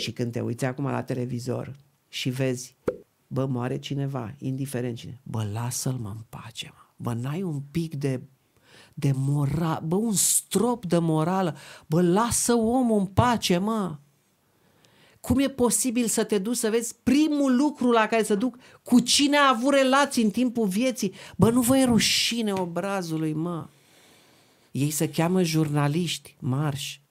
Și când te uiți acum la televizor și vezi, bă, moare cineva, indiferent cine, bă, lasă-l mă în pace, mă. Bă, n-ai un pic de de moral, bă, un strop de morală, bă, lasă omul în pace, mă. Cum e posibil să te duci să vezi primul lucru la care să duc cu cine a avut relații în timpul vieții? Bă, nu vă e rușine obrazului, mă. Ei se cheamă jurnaliști, marși.